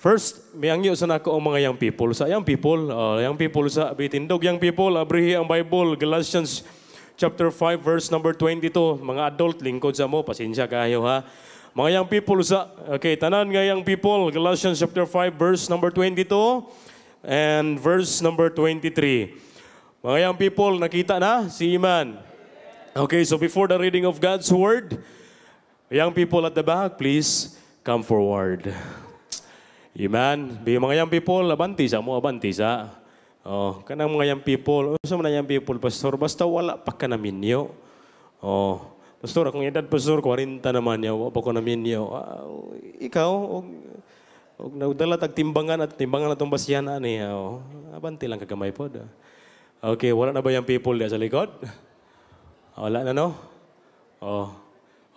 First, miyangyo sa nako ang mga young people. Sa young people, uh, young people sa bitindog young people, abrihi ang Bible, Galatians chapter 5 verse number 22. Mga adult lingkod sa mo, pasensya kayo ha. Mga young people sa okay, tanan nga young people, Galatians chapter 5 verse number 22 and verse number 23. Mga young people, nakita na si Iman. Okay, so before the reading of God's word, young people at the back, please come forward. Amen. Be mga young people, abanti sa mo, abanti sa. Oh, kanang mga young people, unsa ano man young people, pastor, basta wala pa ka namin niyo. Oh, pastor, akong edad pastor 40 naman niya, wala pa ko namin niyo. Uh, ah, ikaw og og nagdala tag timbangan at timbangan atong basihan ani. Oh, abanti lang kagamay pod. Okay, wala na ba yung people diya sa likod? Ah, wala na no? Oh.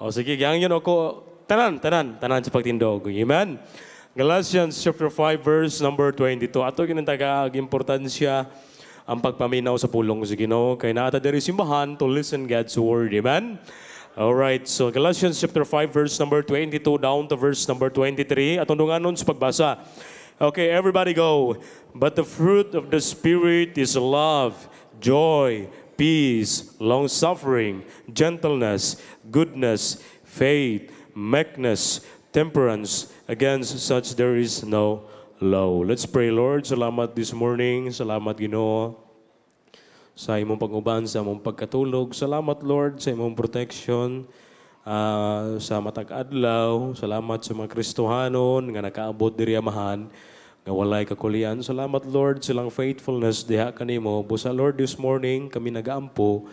Oh, sige, gangyon ako. Tanan, tanan, tanan sa pagtindog. Amen. Galatians chapter 5 verse number 22. Ato ginataga ag importansya ang pagpaminaw sa pulong sa Ginoo kay naa diri simbahan to listen God's word. Amen. All right. So Galatians chapter 5 verse number 22 down to verse number 23. Atong dunganon sa pagbasa. Okay, everybody go. But the fruit of the spirit is love, joy, peace, long suffering, gentleness, goodness, faith, meekness, temperance. Against such there is no law. Let's pray, Lord. Salamat this morning. Salamat, Ginoo. Sa imong pag-uban, sa imong pagkatulog. Salamat, Lord, sa imong protection. Uh, sa matag-adlaw. Salamat sa mga Kristohanon nga nakaabot diri amahan nga walay kakulian. Salamat Lord silang faithfulness diha kanimo. Busa Lord this morning kami nagaampo.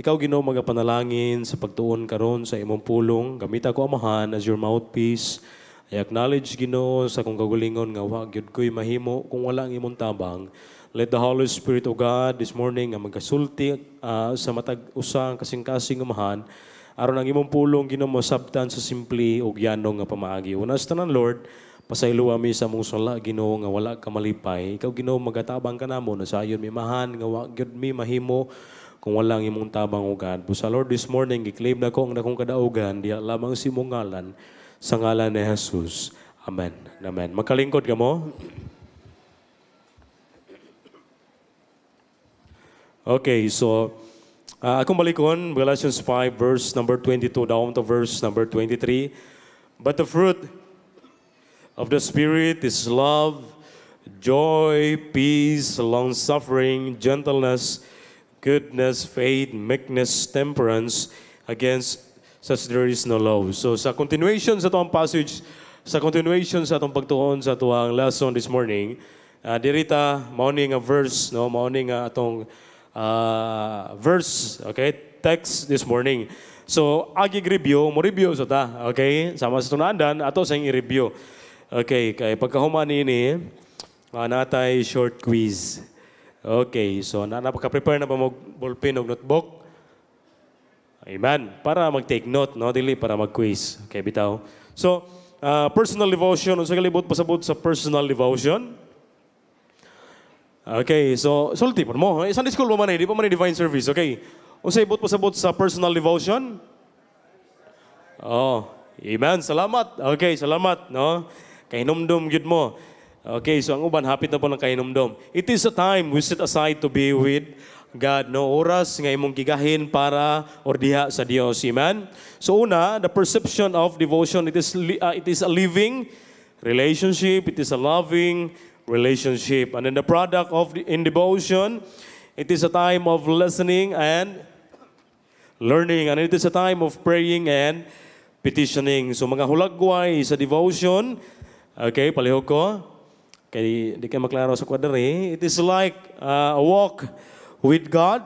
Ikaw Ginoo magapanalangin sa pagtuon karon sa imong pulong. Gamita ko amahan as your mouthpiece I acknowledge Ginoo sa kong kagulingon nga wa gyud ko'y mahimo kung wala ang imong tabang. Let the Holy Spirit o God this morning nga magkasulti uh, sa matag usa ang kasing-kasing amahan aron ang imong pulong Ginoo sabtan sa simple ug yanong nga pamaagi. sa tanan Lord, pasaylo ami sa mong sala Ginoo nga wala ka malipay. Ikaw Ginoo magatabang ka namo na sayon mi mahan nga wa gyud mi mahimo kung wala ang imong tabang o God. Busa Lord this morning i-claim na ko ang nakong kadaugan diya lamang si mong ngalan sa ngala ni Jesus. Amen. Amen. Magkalingkod ka mo. Okay, so uh, akong balikon, Galatians 5 verse number 22 down to verse number 23. But the fruit of the Spirit is love, joy, peace, long-suffering, gentleness, goodness, faith, meekness, temperance. Against such there is no love. So sa continuation sa itong passage, sa continuation sa itong pagtuon sa itong lesson this morning, uh, ah, dirita, morning nga verse, no? morning nga atong uh, verse, okay? Text this morning. So, agi review, mo review sa so ta, okay? Sama sa tunandan, ato sa i-review. Okay, kay pagkahuman ini, uh, ah, natay short quiz. Okay, so na napaka-prepare na ba mo ballpen o notebook? Amen. Para mag-take note, no? Dili, para mag-quiz. Okay, bitaw. So, uh, personal devotion. Unsa kalibot pasabot sa personal devotion? Okay, so sulti po mo. Sunday school mo man eh, di pa man divine service. Okay. Unsa ibot pasabot sa personal devotion? Oh, amen. Salamat. Okay, salamat, no? Kahinomdom good mo. Okay, so ang uban hapit na po ng kahinomdom. It is a time we set aside to be with God no oras nga imong gigahin para or diha sa Dios. Amen. So una, the perception of devotion it is uh, it is a living relationship, it is a loving relationship. And then the product of the, in devotion, it is a time of listening and learning and it is a time of praying and petitioning. So mga hulagway sa devotion, okay, palihog ko. Kay di ka maklaro sa kwadre. It is like uh, a walk with God,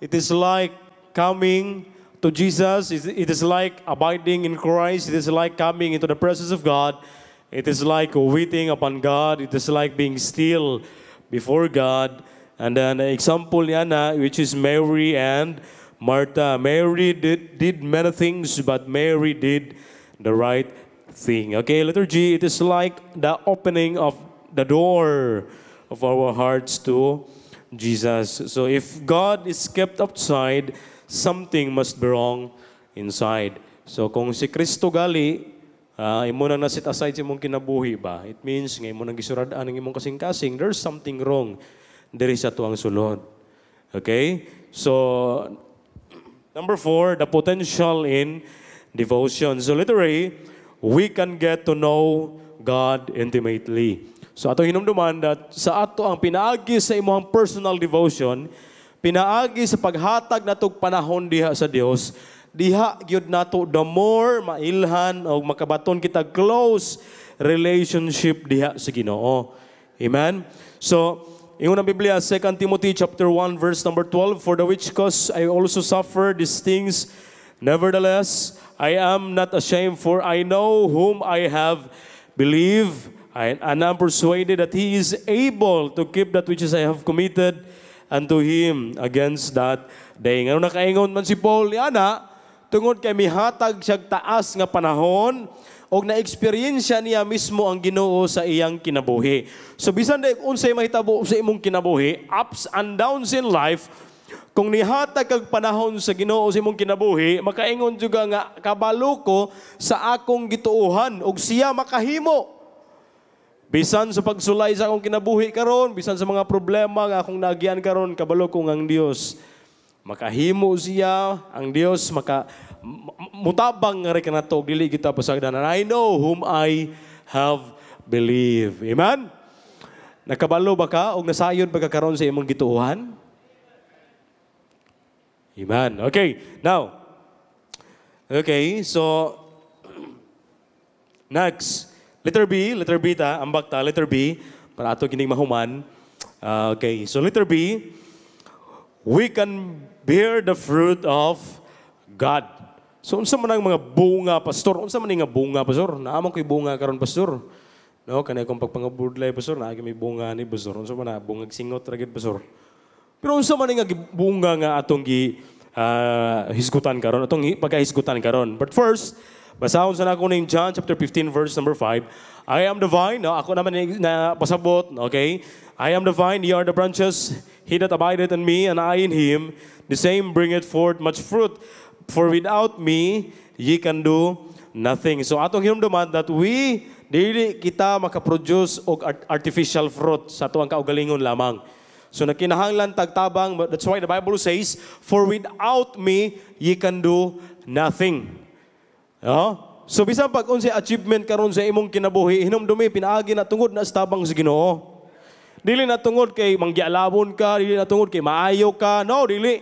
it is like coming to Jesus, it is like abiding in Christ, it is like coming into the presence of God, it is like waiting upon God, it is like being still before God. And then example yana, which is Mary and Martha. Mary did, did many things, but Mary did the right thing. Okay, letter G, it is like the opening of the door of our hearts to Jesus. So if God is kept outside, something must be wrong inside. So kung si Kristo gali, uh, imo na nasit aside si imong kinabuhi ba? It means nga imo nang gisuradaan ang imong kasing-kasing, there's something wrong diri sa tuang sulod. Okay? So number four, the potential in devotion. So literally, we can get to know God intimately. So ato hinumduman that sa ato ang pinaagi sa imong personal devotion, pinaagi sa paghatag natog panahon diha sa Dios, diha gyud nato the more mailhan o makabaton kita close relationship diha sa Ginoo. Amen. So, Ingon ang Biblia, 2 Timothy chapter 1 verse number 12, For the which cause I also suffer these things. Nevertheless, I am not ashamed, for I know whom I have believed, I, and am persuaded that he is able to keep that which is I have committed unto him against that day. Ano nakaingon man si Paul, yana, tungod kay mihatag siyag taas nga panahon, og na-experyensya niya mismo ang Ginoo sa iyang kinabuhi. So bisan dai unsay mahitabo sa imong kinabuhi, ups and downs in life, kung nihatag kag panahon sa Ginoo sa imong kinabuhi, makaingon juga nga kabalo ko sa akong gituuhan og siya makahimo Bisan sa pagsulay sa akong kinabuhi karon, bisan sa mga problema nga akong nagian karon, kabalo ko ang Dios. Makahimo siya ang Dios maka mutabang nga ka nato dili kita pasagdan. And I know whom I have believed. Amen. Nakabalo ba ka og nasayon ba karon sa imong gituohan? Amen. Okay. Now. Okay, so next Letter B, letter B ta, ambak ta, letter B, para ato kining mahuman. Uh, okay, so letter B, we can bear the fruit of God. So unsa man ang mga bunga, pastor? Unsa man nga bunga, pastor? Naamon kay bunga karon, pastor. No, kanay kong pagpangabudlay, pastor, naa may bunga ni pastor. Unsa man na bunga singot ra gid, pastor. Pero unsa man nga bunga nga atong gi uh, hisgutan karon, atong pagkahisgutan karon. But first, Basahon sa nako ning John chapter 15 verse number 5. I am the vine, no, ako naman na pasabot, okay? I am the vine, you are the branches. He that abideth in me and I in him, the same bringeth forth much fruit. For without me, ye can do nothing. So atong hinumduman that we dili kita makaproduce og artificial fruit sa tuang kaugalingon lamang. So nakinahanglan tagtabang, that's why the Bible says, For without me, ye can do nothing. No? So bisan pag unsay achievement karon sa imong kinabuhi, hinumdumi pinaagi na tungod na tabang sa Ginoo. Dili na tungod kay manggialabon ka, dili na tungod kay maayo ka, no dili.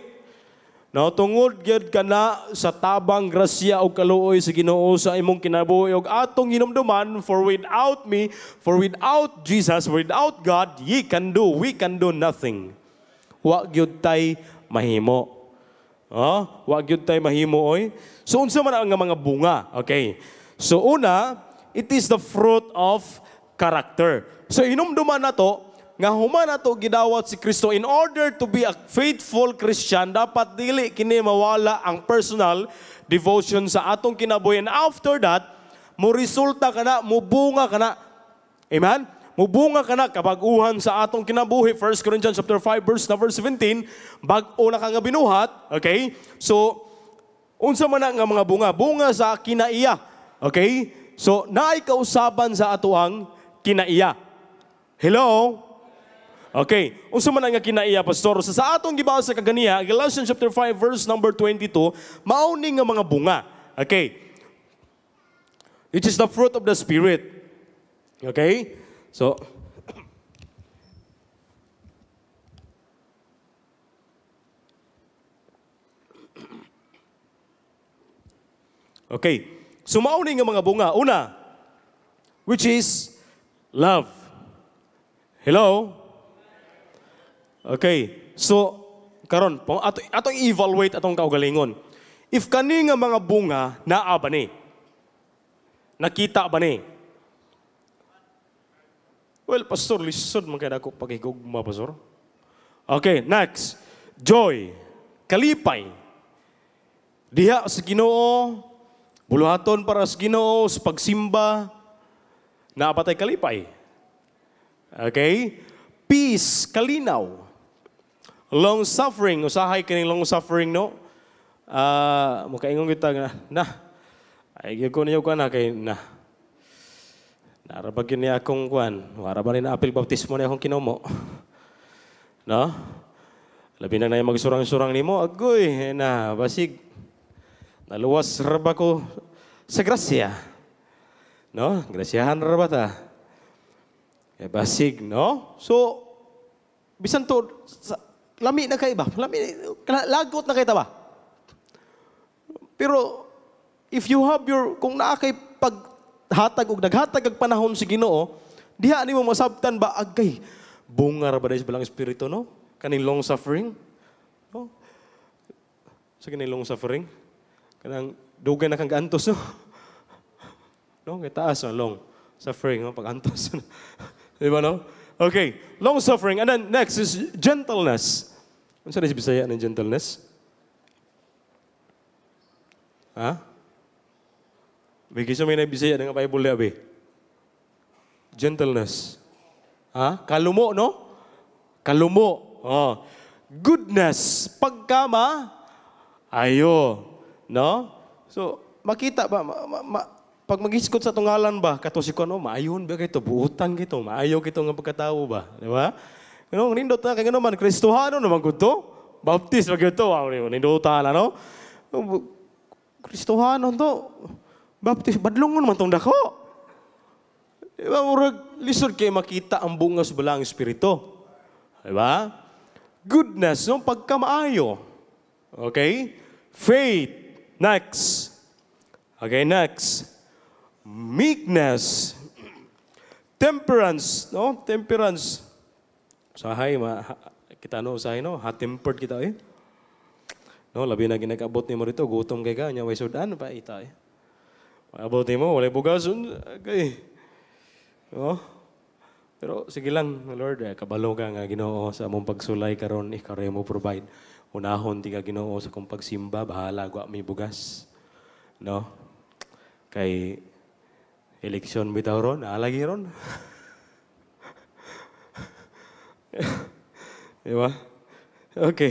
No tungod gyud ka na sa tabang grasya o kaluoy sa Ginoo sa imong kinabuhi ug atong hinumduman for without me, for without Jesus, without God, ye can do, we can do nothing. Wa gyud tay mahimo. Oh, wa gyud tay mahimo oy. So unsa man ang mga bunga? Okay. So una, it is the fruit of character. So inumduma na to, nga human to gidawat si Kristo in order to be a faithful Christian dapat dili kini mawala ang personal devotion sa atong kinabuhi and after that mo resulta kana mo bunga kana amen Mo mubunga ka na kabaguhan sa atong kinabuhi 1 Corinthians chapter 5 verse number 17 bag-o na ka nga binuhat okay so Unsa man nga mga bunga? Bunga sa kinaiya. Okay? So, naay kausaban sa atuang kinaiya. Hello? Okay. Unsa man nga kinaiya, pastor? Sa, sa atong gibawon sa kaganiha, Galatians chapter 5 verse number 22, mauning ni nga mga bunga. Okay. It is the fruit of the spirit. Okay? So, Okay. Sumauni nga mga bunga. Una, which is love. Hello? Okay. So, karon pang ato atong evaluate atong kaugalingon. If kani nga mga bunga naa ba ni? Nakita ba ni? Well, pastor, lisod man kay ako pagigugma, pastor. Okay, next. Joy. Kalipay. Diha sa Ginoo Buluhaton para sa Ginoo, sa pagsimba, naapatay kalipay. Okay? Peace, kalinaw. Long suffering, usahay kining long suffering no. Ah, uh, makaingon kita na, na. Ay gyud ko niyo kana kay na. Narabag yun niya akong kwan. Wara ba rin apil baptismo niya akong kinomo? No? Labi na na magsurang-surang ni mo. Agoy, eh, na, basig. Naluwas raba ko sa grasya. No? Grasyahan raba ta. E basig, no? So, bisan to, sa, lami na kay ba? Lami, lagot na kay ta ba? Pero, if you have your, kung naa kay paghatag o naghatag ang panahon si Ginoo, diha ni mo masabtan ba agay, bunga ra ba dahil balang espiritu, no? Kaning long suffering? No? Sa kaning long suffering? Kanang dugan na kang gaantos, no? no, kay taas, no? long suffering, no? Oh, pag-antos. Di ba, no? Okay, long suffering. And then next is gentleness. Ano sa Bisaya ng gentleness? Ha? Bigay sa may Bisaya ng Bible na abi. Gentleness. Ha? Kalumo, no? Kalumo. Oh. Goodness. Pagkama, ayo. No? So, makita ba, ma, ma, ma, pag magiskot sa tungalan ba, kato si Kuano, oh, maayon ba kito, buutan kito, maayo kito nga pagkatao ba? Di ba? Ganun, nindot na, kaya naman, Kristohano naman ko to. Baptist, wag ito, nindot na, no? Kristohano to. Baptist, badlongon man tong dako. Di ba, murag, lisod kayo makita ang bunga sa balang espiritu. Di ba? Goodness, no? Pagkamaayo. Okay? Faith Next. Okay, next. Meekness. Temperance. No? Temperance. Usahay, ma, kita no, usahay no, ha-tempered kita eh. No, labi na ginakabot ni mo rito, gutom kay ka, niya way sudan pa ita eh. Abot ni mo, walay bugason, kay. No? Pero sige lang, Lord, eh, kabalo ka nga ginoo sa among pagsulay karon ikaw mo provide. Unahon ti ka Ginoo sa kong pagsimba, bahala gwa may bugas. No? Kay eleksyon bitaw ron, alagi ron. Di Okay.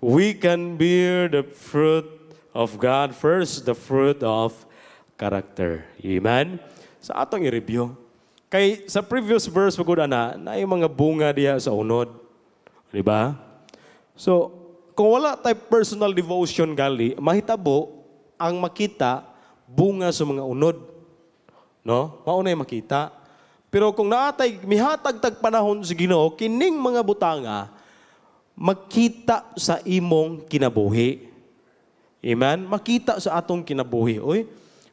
We can bear the fruit of God first, the fruit of character. Amen? Sa atong i-review. Kay sa previous verse, pagod na, na yung mga bunga diya sa unod. Di ba? So, kung wala tayo personal devotion gali, mahitabo ang makita bunga sa mga unod. No? Mauna yung makita. Pero kung naatay, mihatag tag panahon sa Ginoo, kining mga butanga, makita sa imong kinabuhi. Amen? Makita sa atong kinabuhi. oy.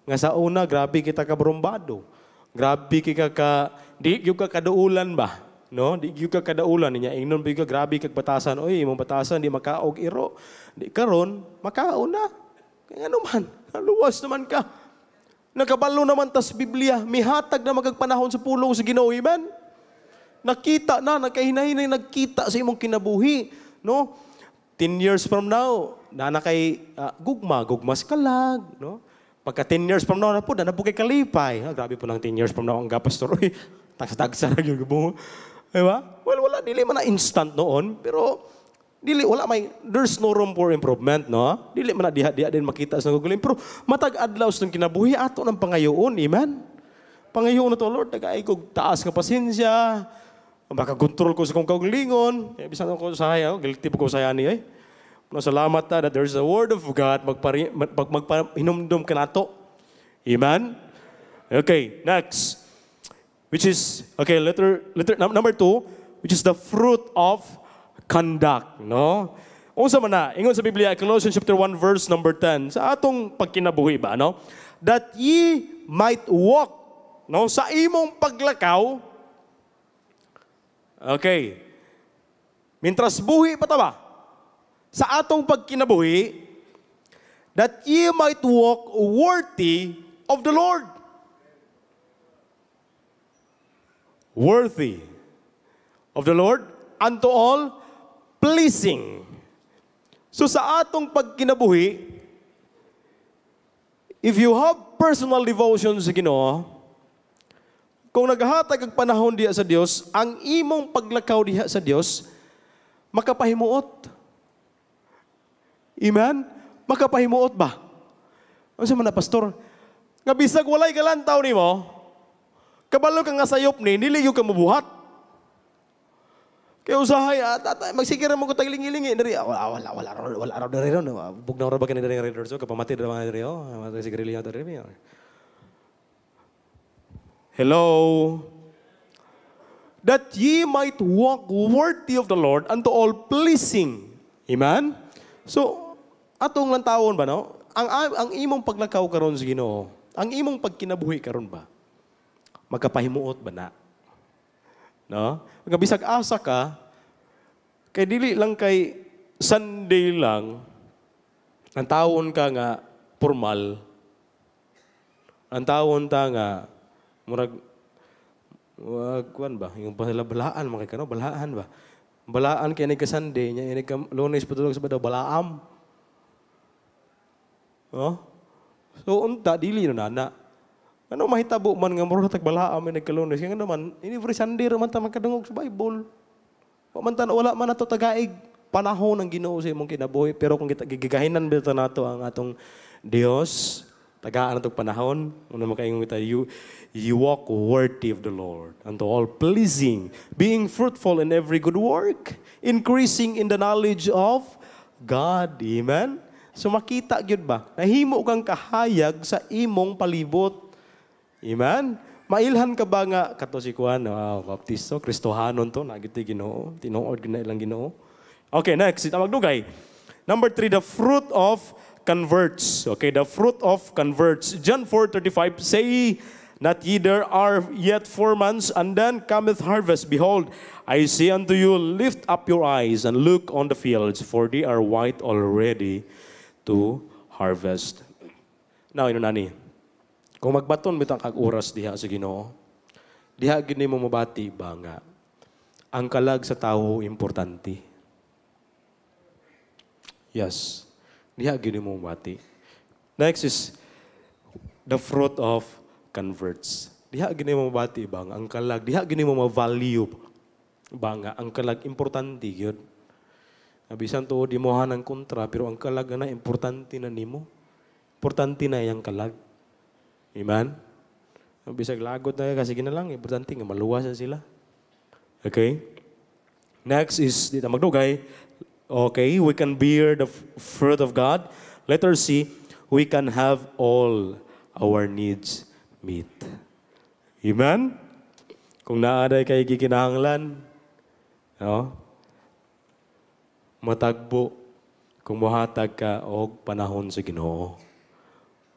nga sa una, grabe kita kabrombado. Grabe kita ka, di yung kaduulan ba? No, di gyud ka kadaulan niya ingnon bigo grabe kag batasan. Oy, imong batasan di makaog iro. Di karon makaon na. Kay ano man, luwas naman ka. Nakabalo naman tas Biblia, mihatag na magagpanahon sa pulong sa Ginoo, amen. Nakita na, nakahinay nagkita sa imong kinabuhi, no? 10 years from now, na na kay uh, gugma, gugmas kalag, no? Pagka 10 years from now na po, na po kalipay. Ah, grabe po ng 10 years from now ang gapastor. Uy, tagsa-tagsa lang yung Di ba? Well, wala, dili man na instant noon, pero dili wala may there's no room for improvement no dili man diha diha din makita sa gulim pero matag adlaw sa kinabuhi ato ng pangayoon amen pangayoon na to lord nagaay kog taas nga pasensya Maka control ko sa kong kaugalingon eh, bisan ako sa hayo oh, guilty ko sa yani eh no salamat ta ah, that there's a word of god magpari mag, magpa, hinumdum kanato amen okay next which is, okay, letter, letter number two, which is the fruit of conduct, no? Unsa man na, ingon sa Biblia, Colossians chapter 1 verse number 10, sa atong pagkinabuhi ba, no? That ye might walk, no? Sa imong paglakaw, okay, mintras buhi pa ta ba? Sa atong pagkinabuhi, that ye might walk worthy of the Lord. worthy of the Lord, unto all pleasing. So sa atong pagkinabuhi, if you have personal devotion sa Ginoo, kung naghatag ang panahon diha sa Dios, ang imong paglakaw diha sa Dios makapahimuot. Amen? Makapahimuot ba? Ano sa mga pastor? Nga bisag walay kalantaw nimo, Kabalo ka nga sayop ni, niliyo ka mabuhat. Kaya usahay, ah, tatay, magsikira mo ko tagilingilingi. Nari, ah, wala, wala, wala, wala, wala, ah, raw oh, na oh, rin. Bug na rin ba ka na rin rin rin. Kapamati na rin rin. Matay si Grillia na rin. Hello? That ye might walk worthy of the Lord unto all pleasing. Amen? So, atong lang taon ba, no? Ang, ang imong paglakaw karon sa Ginoo, ang imong pagkinabuhi karon ba? magkapahimuot ba na? No? Nga bisag asa ka, kay dili lang kay Sunday lang, ang taon ka nga formal, ang taon ta nga, murag, wag, kwan ba? Yung balaan, mga kano, balaan ba? Balaan kay inig ka Sunday, niya inig ka lunes, patulog sa badaw, balaam. No? So, unta, dili na na. Ano mahitabo man nga muro tagbala amin nagkalunes. Kaya naman, ini every Sunday man ta makadungog sa Bible. man Pamantan wala man ato tagaig panahon ng Ginoo sa imong kinabuhi pero kung kita gigahinan bitaw nato ang atong Dios tagaan atong panahon una makaingon kita you you walk worthy of the Lord unto all pleasing being fruitful in every good work increasing in the knowledge of God amen so makita gyud ba nahimo kang kahayag sa imong palibot Amen? Mailhan ka ba nga kato si Juan, wow, baptisto, kristohanon to, nagiti ginoo, tinuod na ilang ginoo. Okay, next, ito magdugay. Number three, the fruit of converts. Okay, the fruit of converts. John 4.35, Say not ye there are yet four months, and then cometh harvest. Behold, I say unto you, lift up your eyes and look on the fields, for they are white already to harvest. Now, inunani. You know, kung magbaton bitang kag oras diha sa Ginoo, diha gid nimo mabati ba nga ang kalag sa tao importante. Yes. Diha gid nimo mabati. Next is the fruit of converts. Diha gid nimo mabati ba nga ang kalag, diha gid nimo ma-value ba nga ang kalag importante gyud. Abisan to di mo hanang kontra pero ang kalag na importante na nimo. Importante na iyang kalag. Amen? Bisag lagot na kasi lang, importante nga maluwasan sila. Okay? Next is, dito magdugay, okay, we can bear the fruit of God. Letter C, we can have all our needs meet. Amen? Kung naaday kay gikinahanglan, no? matagbo kung muhatag ka og panahon sa Ginoo.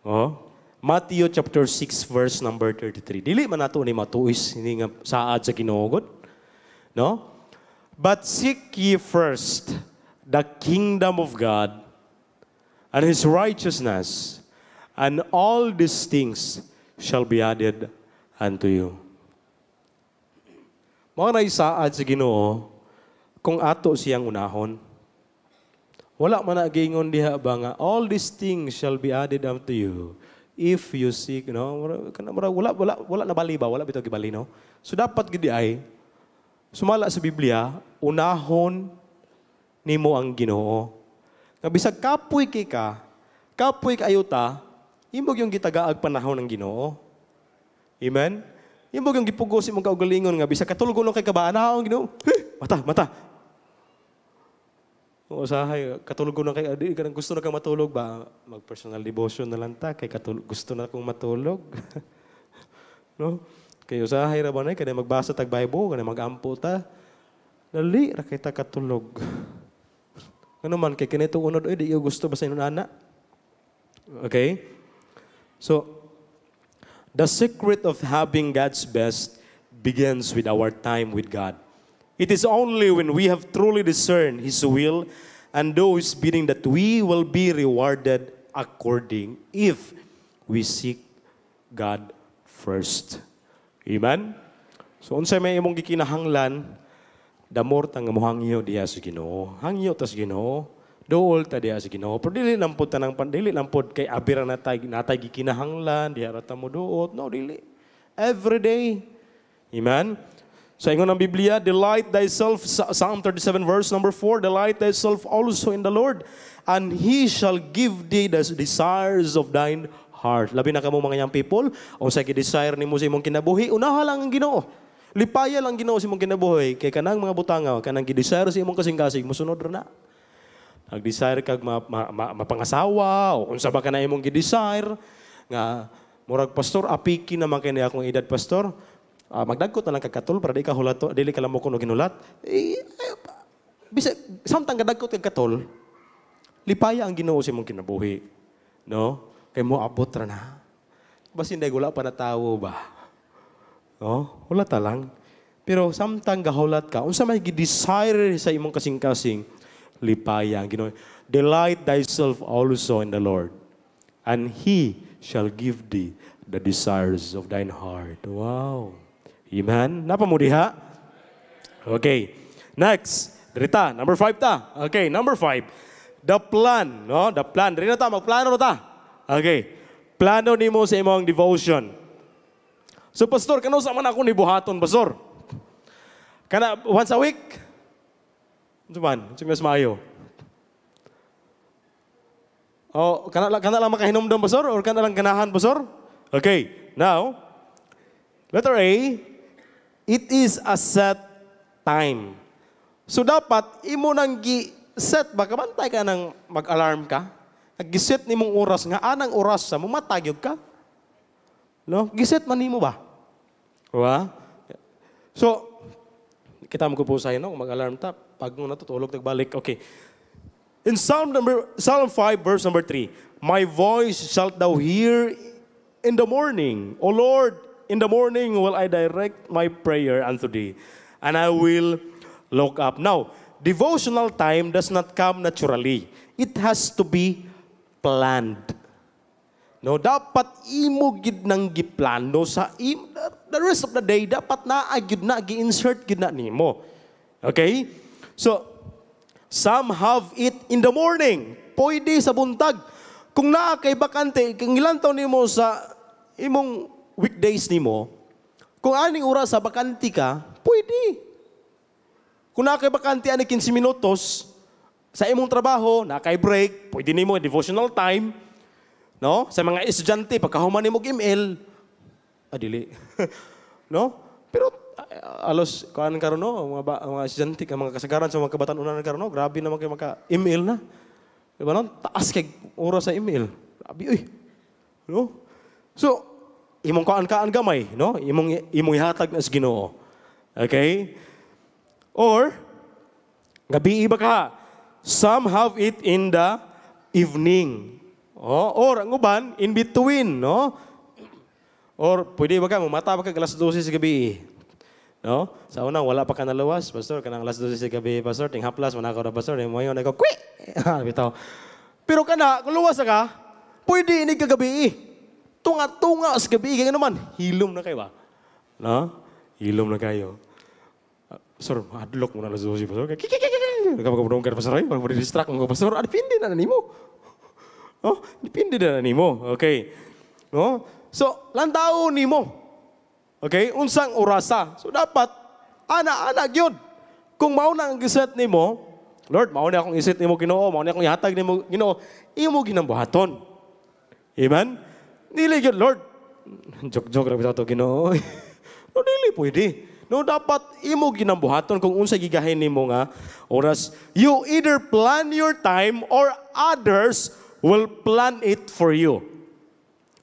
Oh? Matthew chapter 6 verse number 33. Dili man nato ni matuis ini nga saad sa Ginoo No? But seek ye first the kingdom of God and his righteousness and all these things shall be added unto you. Mao na isaad sa Ginoo kung ato siyang unahon. Wala man na gingon diha ba nga all these things shall be added unto you if you seek, you know, wala, wala, wala na bali ba? Wala bitaw gibali, no? So dapat gid ay, sumala sa Biblia, unahon nimo ang ginoo. Nga bisag kapoy kay ka, kapoy kayo ta, imog yung gitagaag panahon ng ginoo. Amen? Imog yung gipugos imong kaugalingon nga bisag katulgon lang kay kabaan, ang ginoo. Hey, mata, mata. Kung usahay, katulog ko na kay, di ka gusto na kang matulog ba? Mag-personal devotion na lang ta, kay katulog, gusto na kong matulog. no? Kay usahay ra ba na, kaya magbasa tag Bible, kaya magampo ta. Dali, ra kay ta katulog. ano man, kay kinito unod, eh, di gusto ba sa ana? Okay? So, the secret of having God's best begins with our time with God. It is only when we have truly discerned His will and those His bidding that we will be rewarded according if we seek God first. Amen? So, unsay may imong gikinahanglan, the more tang mohangyo diya sa Ginoo. Hangyo tas sa Ginoo, dool ta diya sa Ginoo. Pero dili lang tanang pan dili pod kay abira na tay natay gikinahanglan, diha ra mo dool No, dili. Every day. Amen? Sa ingon ng Biblia, delight thyself, Psalm 37 verse number 4, delight thyself also in the Lord, and He shall give thee the desires of thine heart. Labi na mo mga young people, o sa desire ni mo sa imong kinabuhi, unaha lang ang ginoo. Lipaya lang ginoo sa imong kinabuhi, kay kanang mga butangaw, kanang gidesire sa imong kasing-kasing, musunod na. Nag-desire kag ma, ma, ma, mapangasawa, o unsa ba ka na imong gidesire, nga, murag pastor, apiki na naman kay akong edad pastor, uh, magdagkot na lang kagkatol para di ka hulato, dili ka lamok og ginulat. Eh, bisa samtang kadagkot kagkatol, lipaya ang Ginoo sa mong kinabuhi. No? Kay mo abot na. Basin day wala pa na tawo ba. No? Wala ta lang. Pero samtang gahulat ka, unsa may gi-desire sa imong kasing-kasing, lipaya ang Ginoo. Delight thyself also in the Lord, and He shall give thee the desires of thine heart. Wow. Amen. Napamudiha? Okay. Next. Rita, number five ta. Okay, number five. The plan, no? The plan. Rita ta, magplano ta. Okay. Plano ni mo sa imong devotion. So, pastor, kano sa man ako ni buhaton, pastor? Kana, once a week? Duman, ano ano si mas maayo. Oh, kana, kana lang makahinomdom, pastor? Or kana lang ganahan, pastor? Okay, now, letter A, It is a set time. So dapat, imo nang gi-set ba? Kabantay ka nang mag-alarm ka? Giset ni mong oras nga, anang ah, oras sa mumatagyog ka? No? Giset man nimo ba? Wa? So, kita mo po sa no? mag-alarm ta, pag mo natutulog, nagbalik. Okay. In Psalm, number, Psalm 5, verse number 3, My voice shalt thou hear in the morning. O Lord, In the morning will I direct my prayer unto thee, and I will look up. Now, devotional time does not come naturally. It has to be planned. No, dapat imo gid nang giplano sa im, the rest of the day dapat naa gid na gi-insert gid na nimo. Okay? So some have it in the morning. Pwede sa buntag. Kung naa kay bakante, kung ilan taon nimo sa imong weekdays nimo, kung aning oras sa bakanti ka, pwede. Kung nakay bakanti ani 15 minutos sa imong trabaho, nakay break, pwede nimo devotional time. No? Sa mga estudyante pagkahuman nimo email, adili. Ah, no? Pero ah, alos kuan karon no, mga ba, mga estudyante ka mga kasagaran sa mga kabataan una na karon no, grabe na kay maka email na. ba no? Taas kay oras sa email. Grabe, uy. No? So, imong kaan-kaan gamay, no? Imong imong ihatag na Ginoo. Okay? Or gabi iba ka. Some have it in the evening. Oh, or ang uban in between, no? Or pwede ba ka mata pa ka alas sa gabi. No? Sa una wala pa ka nalawas, pastor, kanang alas 12 sa gabi, pastor, ting haplas man ako ra pastor, mo yon ako kwi. Pero kana, kung luwas ka, pwede inig kagabi. Eh tunga-tunga sa gabi. Kaya naman, hilom na kayo ba? Ah. No? Hilom na kayo. Uh, sir, adlock mo na lang si Pastor. Nagkapagpapunungkan pa sa eh. rin, magpapadistract mo ka, Pastor. Ah, depende na na nimo. Oh, depende na na nimo. Okay. No? So, landao nimo. Okay? Unsang orasa. So, dapat, anak-anak yun. Kung mauna ang gisat nimo, Lord, mao ni akong isip nimo Ginoo, mao ni akong ihatag nimo Ginoo, imo ginambuhaton. Amen? Dili gyud Lord. Jok-jok ra bitaw Ginoo. no dili pwede. No dapat imo ginambuhaton kung unsa gigahin nimo nga oras. You either plan your time or others will plan it for you.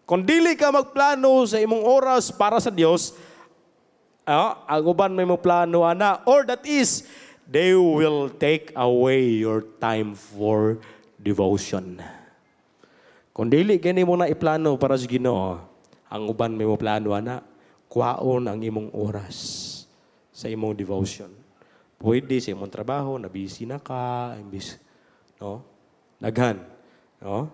Kung dili ka magplano sa imong oras para sa Dios, ah, ang uban may mo plano ana or that is they will take away your time for devotion. Kung dili gani mo na iplano para sa Ginoo, ang uban may mo plano ana, kwaon ang imong oras sa imong devotion. Pwede sa imong trabaho, na busy na ka, imbis no? Naghan, no?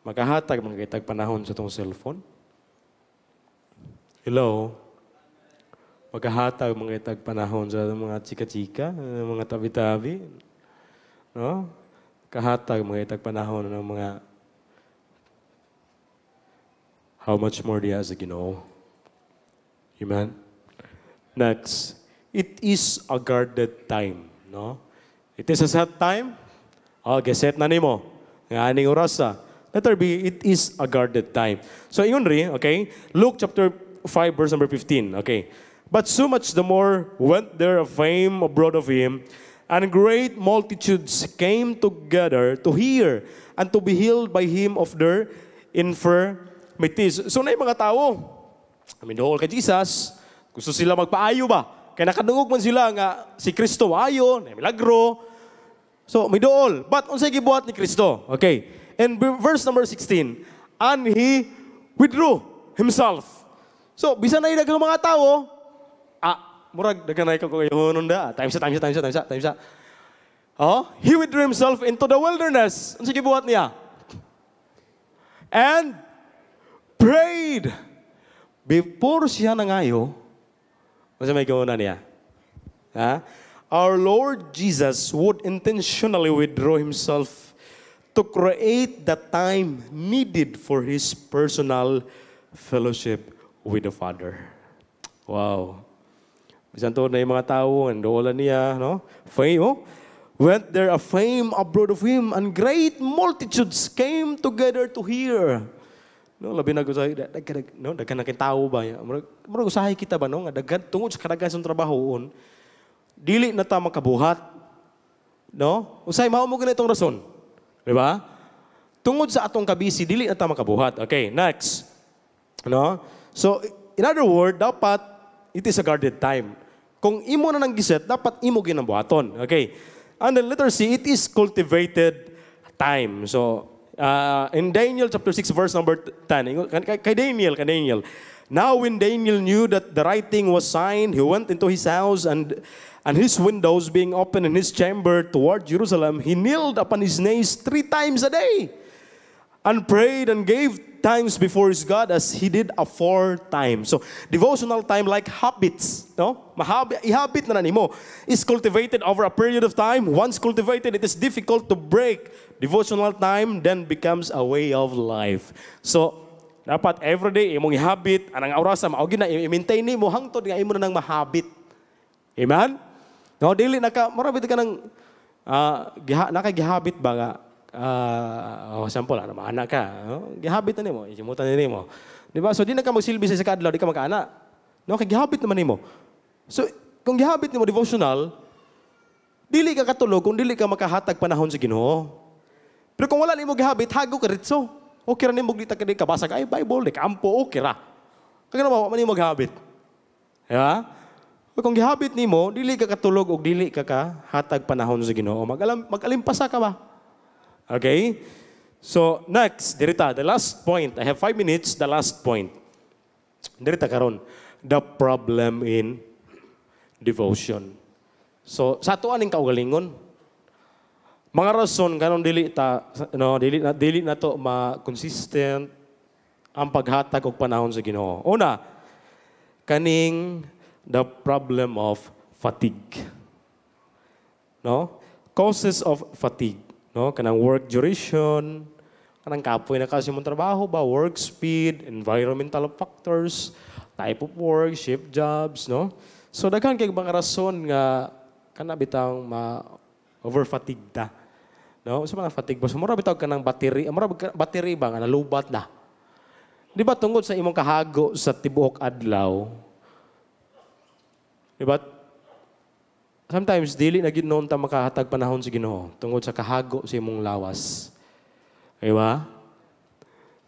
Makahatag mga panahon sa tong cellphone. Hello. Maghahatag mga itag panahon sa mga chika-chika, mga tabi-tabi. No? Kahatag mga itag panahon ng mga how much more He has know, you Amen? Next, it is a guarded time. No? It is a set time. Oh, ah, set na nimo. Nga aning oras sa. Ah. Letter B, it is a guarded time. So, yun rin, okay? Luke chapter 5, verse number 15, okay? But so much the more went there a fame abroad of him, and great multitudes came together to hear and to be healed by him of their infer. may tears. So na yung mga tao, minuhol kay Jesus, gusto sila magpaayo ba? Kaya nakadungog man sila nga si Kristo ayo, na milagro. So may dool. But unsay gibuhat ni Kristo? Okay. And verse number 16, and he withdrew himself. So, bisan na ilagang mga tao, ah, murag, daganay ko kayo, da. Time sa, time sa, time sa, time sa, time sa. Oh, he withdrew himself into the wilderness. Unsa sige buhat niya. And prayed before siya nangayo, what's may gawunan niya? Ha? Our Lord Jesus would intentionally withdraw himself to create the time needed for his personal fellowship with the Father. Wow. Bisan to na yung mga tao, and wala niya, no? Fame, oh? Went there a fame abroad of him, and great multitudes came together to hear No, labi na usahay, daghan no, daghan na tao ba ya. Murag kita ba no nga daghan tungod sa kadaghan sa trabahoon, dili na ta makabuhat. No? Usay mao mo ganitong rason. Di ba? Tungod sa atong kabisi, dili na ta makabuhat. Okay, next. No? So, in other word, dapat it is a guarded time. Kung imo na nang giset, dapat imo ginabuhaton. Okay. And then literacy, it is cultivated time. So, Uh, in Daniel chapter 6, verse number 10. Kay Daniel, kay Daniel. Now when Daniel knew that the writing was signed, he went into his house and, and his windows being open in his chamber toward Jerusalem, he kneeled upon his knees three times a day and prayed and gave times before his God as he did aforetime. So, devotional time like habits, no? Habit na nimo is cultivated over a period of time. Once cultivated, it is difficult to break Devotional time then becomes a way of life. So, dapat everyday imong habit anang oras mao gina i-maintain nimo hangtod nga imo nang mahabit. Amen. No dili naka marabit ka nang uh, giha, nakagihabit ba nga uh, oh, sample ano anak ka no? gihabit na nimo isimutan nimo di ba so di na ka magsilbi sa kadlaw di ka magkaana no kay gihabit naman nimo so kung gihabit nimo devotional dili ka katulog kung dili ka makahatag panahon sa Ginoo pero kung wala nimo gihabit, hago ka ritso. Okay ra nimo dita kini kabasag ay Bible, di kampo okay ra. Kag naman man nimo gihabit. Yeah? kung gihabit nimo, dili ka katulog og dili ka ka hatag panahon sa Ginoo. Magalam magalimpasa ka ba? Okay? So, next, dirita, the last point. I have five minutes, the last point. Dirita karon, the problem in devotion. So, sa ato aning kaugalingon, mga rason ganong dili ta no dili na dili na to ma consistent ang paghatag og panahon sa Ginoo. Una, kaning the problem of fatigue. No? Causes of fatigue, no? Kanang work duration, kanang kapoy na kasi mong trabaho ba, work speed, environmental factors, type of work, shift jobs, no? So daghan kay mga rason nga kana bitang ma over fatigue ta. No? Sa mga fatigue boss, mura bitawag ka ng battery, ah, mura battery ba nga nalubat na. Di ba tungod sa imong kahago sa tibuok adlaw? Di ba? Sometimes dili na ginoon ta makahatag panahon si Ginoo tungod sa kahago sa imong lawas. Di ba?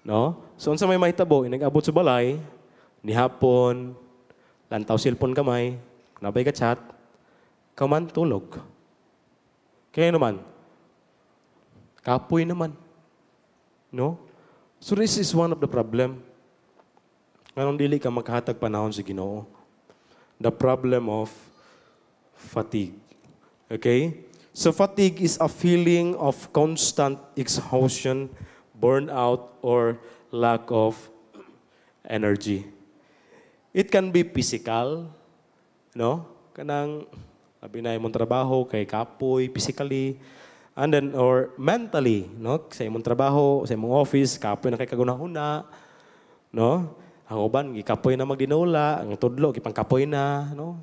No? So unsa may mahitabo, nag-abot sa balay, ni hapon, lantaw cellphone kamay, nabay ka chat, kaman tulog. Kaya naman, kapoy naman. No? So this is one of the problem. Ngayon dili ka maghatag panahon sa si Ginoo. The problem of fatigue. Okay? So fatigue is a feeling of constant exhaustion, burnout, or lack of energy. It can be physical, no? Kanang Labi na trabaho, kay kapoy, physically, and then, or mentally, no? Sa imong trabaho, sa imong office, kapoy na kay kagunahuna, no? Ang uban, kapoy na magdinula, ang tudlo, gipang kapoy na, no?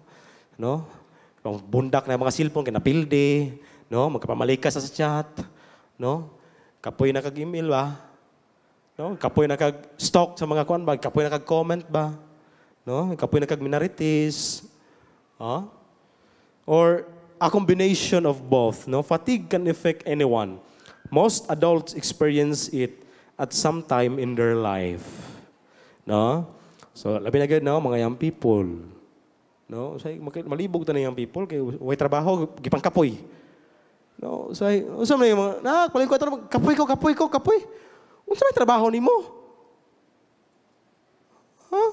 No? Pang bundak na mga cellphone, kinapilde, no? Magkapamalika sa chat, no? Kapoy na kag-email ba? No? Kapoy na kag stock sa mga kuan ba? Kapoy na kag-comment ba? No? Kapoy na kag-minorities. Oh? or a combination of both. No? Fatigue can affect anyone. Most adults experience it at some time in their life. No? So, labi na no? mga young people. No? Say, malibog ta na young people kay way trabaho gipang kapoy. No, say, unsa may mga na kuling ko kapoy ko kapoy ko kapoy. Unsa may trabaho nimo? Ha? Huh?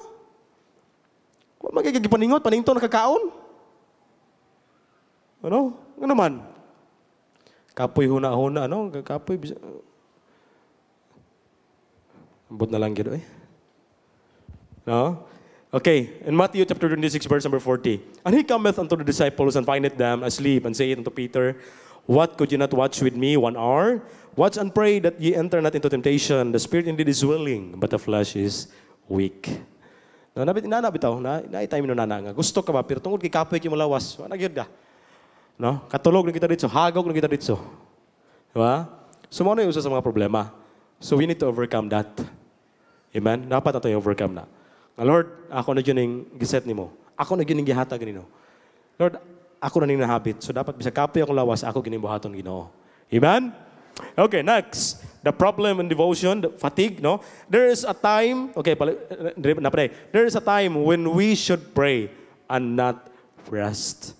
Wa magigipaningot panington nakakaon. Ano? Ano naman? Kapoy huna-huna, ano? Kapoy. Ambot na lang gano'n eh. No? Okay, in Matthew chapter 26, verse number 40. And he cometh unto the disciples and findeth them asleep, and saith unto Peter, What could you not watch with me one hour? Watch and pray that ye enter not into temptation. The spirit indeed is willing, but the flesh is weak. No, nabit, nanabitaw, na, na, na, na, na, na, na, gusto ka ba, pero tungkol kay kapoy kay mulawas, so, nagyod ka. No? Katulog na kita dito. Hagog na kita dito. Diba? So, mo na yung usa sa mga problema. So, we need to overcome that. Amen? Dapat na tayo overcome na. Nga, Lord, ako na yun giset ni mo. Ako na yun yung gihatag ni Lord, ako na ning nahabit. So, dapat bisa kapoy akong lawas, ako ginibuhaton ginoo. Amen? Okay, next. The problem in devotion, the fatigue, no? There is a time, okay, eh, eh, napre. There is a time when we should pray and not rest.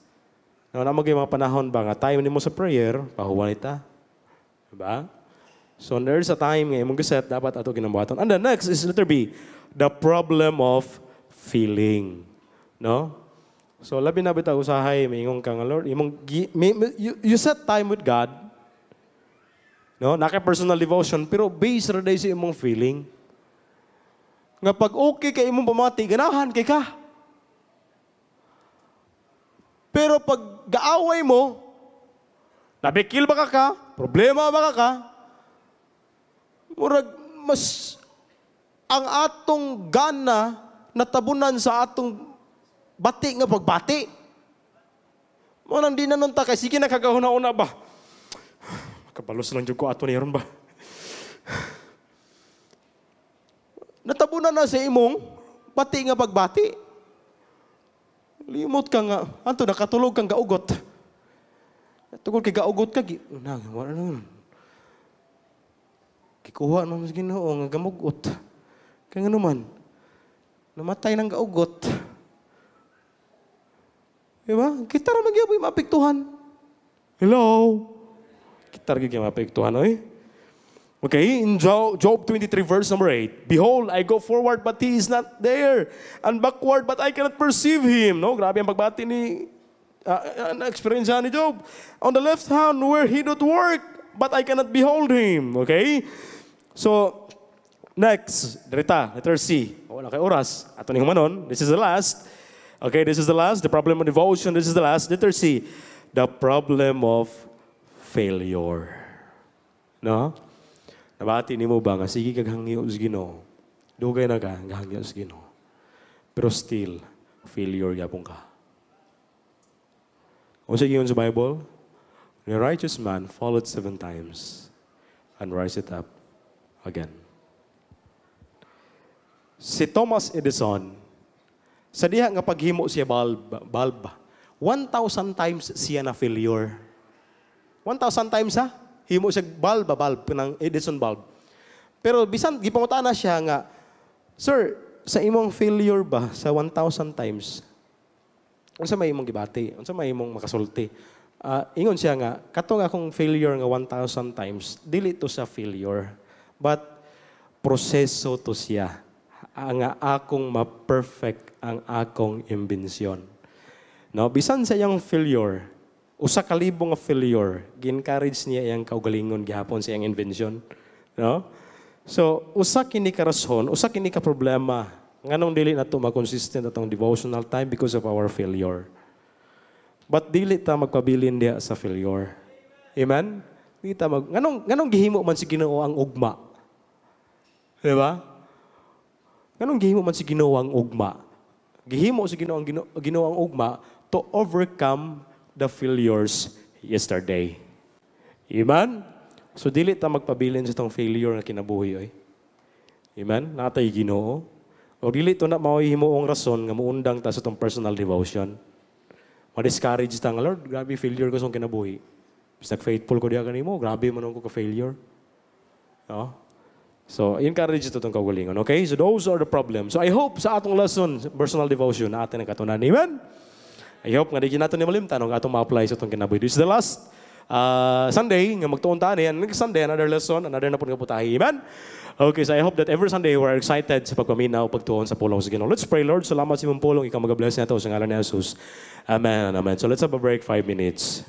No, na magay mga panahon ba nga time nimo sa prayer, pahuwanita. ita. Diba? So there's a time nga imong giset dapat ato ginabuhaton. And the next is letter B, the problem of feeling. No? So labi na bitaw usahay maingong kang Lord, imong you, you set time with God. No, naka personal devotion pero based ra day sa imong feeling. Nga pag okay kay imong pamati, ganahan kay ka. Pero pag gaaway mo, nabikil baka ka, problema baka ka, murag mas ang atong gana natabunan sa atong bati nga pagbati. Mo nang di na kay sige na kagahuna-una ba. Kabalos lang jud ko ato niron ba. Natabunan na sa imong bati nga pagbati. Limot ka nga. Anto, nakatulog kang gaugot. Tugod kay gaugot ka. Nang, wala na Kikuha nung ginoo nga gamugot. Kaya nga naman, namatay ng gaugot. Diba? Kita na magyabay mapiktuhan. Hello? Kita rin yung mapiktuhan, oy. Eh? Okay, in Job 23, verse number 8, Behold, I go forward, but He is not there, and backward, but I cannot perceive Him. No, grabe ang pagbati ni, uh, ah, ah, na-experience ni Job. On the left hand, where He doth work, but I cannot behold Him. Okay? So, next, direta, letter C. Wala kay oras. Ato ni humanon, this is the last. Okay, this is the last. The problem of devotion, this is the last. Letter C, the problem of failure. No? Nabati ni mo ba nga, sige kaghangyo sa ginoo. Dugay na ka, kaghangyo sa ginoo. Pero still, failure yapon ka. O sige yun sa Bible, The righteous man followed seven times and rise it up again. Si Thomas Edison, sa diha nga paghimo siya bulb, bulb 1,000 times siya na failure. 1,000 times ha? himo siya bulb, ah, bulb, ng Edison bulb. Pero bisan, gipangutaan na siya nga, Sir, sa imong failure ba sa 1,000 times, unsa may imong gibati, unsa may imong makasulti. Uh, ingon siya nga, katong akong failure nga 1,000 times, dili to sa failure, but proseso to siya. Ang ah, akong ma-perfect ang akong imbensyon. No, bisan sa iyang failure, usa ka libo nga failure gin encourage niya iyang kaugalingon gihapon sa iyang invention no so usa kini ka rason usa kini ka problema nganong dili nato ma-consistent atong devotional time because of our failure but dili ta magpabilin dia sa failure amen dili ta mag nganong nganong gihimo man si Ginoo ang ugma di ba nganong gihimo man si Ginoo ang ugma gihimo si Ginoo ang Ginoo ang ugma to overcome the failures yesterday. Amen? So, dili ta magpabilin sa itong failure na kinabuhi. Oy. Amen? Natay ginoo. O dili to na ang rason nga muundang ta sa itong personal devotion. Ma-discourage ta nga, Lord, grabe failure ko sa kinabuhi. Bisag faithful ko diya kanimo, grabe man ko ka-failure. No? So, encourage ito itong kagalingon. Okay? So, those are the problems. So, I hope sa atong lesson, personal devotion, na atin ang katunan. Amen? I hope nga di nato ni malimtan ang atong ma-apply sa itong kinabuhi. This is the last uh, Sunday nga magtuon ta and next Sunday another lesson, another na pud nga putahi. Amen. Okay, so I hope that every Sunday we're excited sa pagpaminaw, pagtuon sa pulong sa Ginoo. Let's pray, Lord. Salamat sa imong pulong. Ikaw magabless nato sa ngalan ni Jesus. Amen. Amen. So let's have a break, five minutes.